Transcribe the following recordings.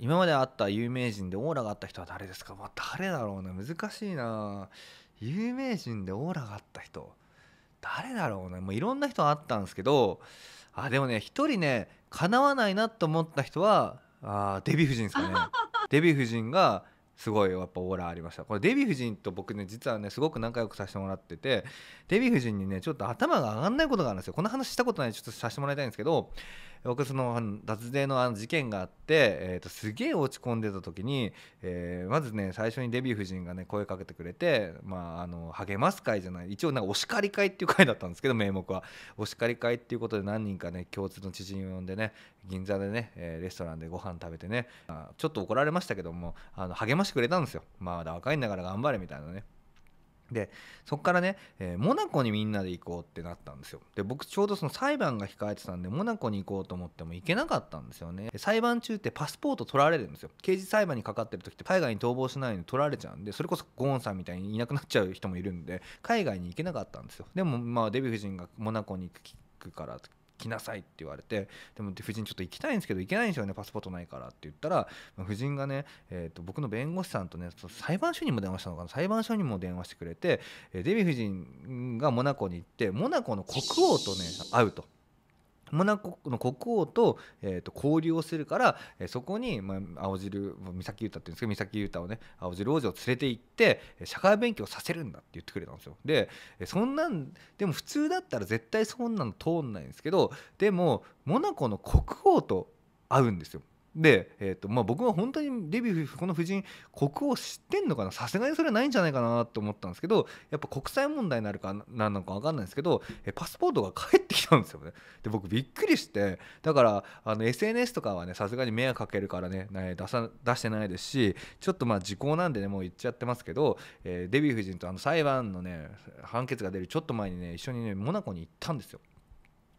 今まで会った有名人でオーラがあった人は誰ですか、まあ、誰だろうな難しいな有名人でオーラがあった人誰だろうなもういろんな人あったんですけどあでもね一人ねかなわないなと思った人はあデヴィ夫人ですかね デヴィ夫人がすごいやっぱオーラありましたこれデヴィ夫人と僕ね実はねすごく仲良くさせてもらっててデヴィ夫人にねちょっと頭が上がんないことがあるんですよこの話したことないちょっとさせてもらいたいんですけど僕その脱税のあの事件があって、えーと、すげえ落ち込んでた時に、えー、まずね最初にデヴィ夫人がね声かけてくれて、まあ、あの励ます会じゃない一応なんかお叱り会っていう会だったんですけど名目はお叱り会っていうことで何人かね共通の知人を呼んでね銀座でね、えー、レストランでご飯食べてね、まあ、ちょっと怒られましたけどもあの励ましてくれたんですよまあ、だ若いんだから頑張れみたいなね。でそこからね、えー、モナコにみんなで行こうってなったんですよで僕ちょうどその裁判が控えてたんでモナコに行こうと思っても行けなかったんですよね裁判中ってパスポート取られるんですよ刑事裁判にかかってる時って海外に逃亡しないのに取られちゃうんでそれこそゴーンさんみたいにいなくなっちゃう人もいるんで海外に行けなかったんですよでもまあデヴィ夫人がモナコに行くから来なさいって言われてでも夫人ちょっと行きたいんですけど行けないんですよねパスポートないからって言ったら夫人がね、えー、と僕の弁護士さんとね裁判所にも電話したのかな裁判所にも電話してくれてデヴィ夫人がモナコに行ってモナコの国王とね会うと。モナコの国王と,、えー、と交流をするから、えー、そこに、まあ、青汁岬優太っていうんですけど岬優太をね青汁王子を連れて行って社会勉強させるんだって言ってくれたんですよ。でそんなんでも普通だったら絶対そんなの通んないんですけどでもモナコの国王と会うんですよ。で、えーとまあ、僕は本当にデヴィこの夫人国王知ってんのかなさすがにそれはないんじゃないかなと思ったんですけどやっぱ国際問題になるか何なのか分かんないんですけどえパスポートが返ってきたんですよねで僕びっくりしてだからあの SNS とかはねさすがに迷惑かけるからね出さ出してないですしちょっとまあ時効なんでねもう言っちゃってますけど、えー、デヴィ夫人とあの裁判のね判決が出るちょっと前にね一緒にねモナコに行ったんですよ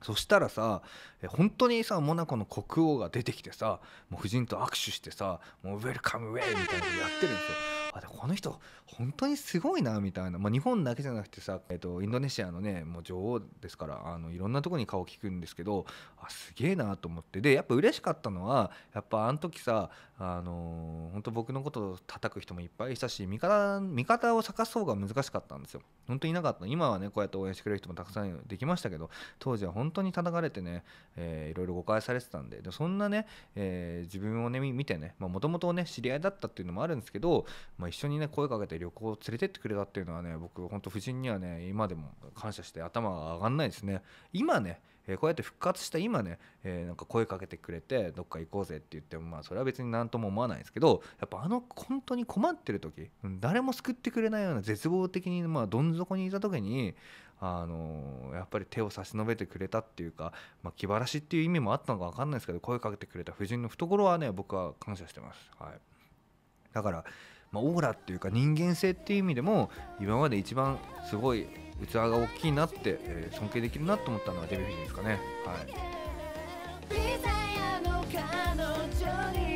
そしたらさ本当にさモナコの国王が出てきてさもう夫人と握手してさ「もうウェルカムウェイ」みたいなのやってるんですよ。あこの人本当にすごいなみたいな、まあ、日本だけじゃなくてさ、えーと、インドネシアのねもう女王ですからあのいろんなとこに顔を聞くんですけどあすげえなと思ってでやっぱ嬉しかったのはやっぱあの時さあのー、本当僕のことを叩く人もいっぱいいたし味方味方を探す方が難しかったんですよ本当にいなかった今はねこうやって応援してくれる人もたくさんできましたけど当時は本当に叩かれてね、えー、いろいろ誤解されてたんででそんなね、えー、自分をね見てねもともとね知り合いだったっていうのもあるんですけどまあ、一緒にね声かけて旅行を連れてってくれたっていうのはね僕本当夫人にはね今でも感謝して頭が上がんないですね今ね、えー、こうやって復活した今ね、えー、なんか声かけてくれてどっか行こうぜって言ってもまあそれは別に何とも思わないですけどやっぱあの本当に困ってる時誰も救ってくれないような絶望的にまあどん底にいた時にあのやっぱり手を差し伸べてくれたっていうか、まあ、気晴らしっていう意味もあったのか分かんないですけど声かけてくれた夫人の懐はね僕は感謝してます。はい、だからまあ、オーラっていうか人間性っていう意味でも今まで一番すごい器が大きいなって、えー、尊敬できるなと思ったのはデヴィ夫人ですかね。はい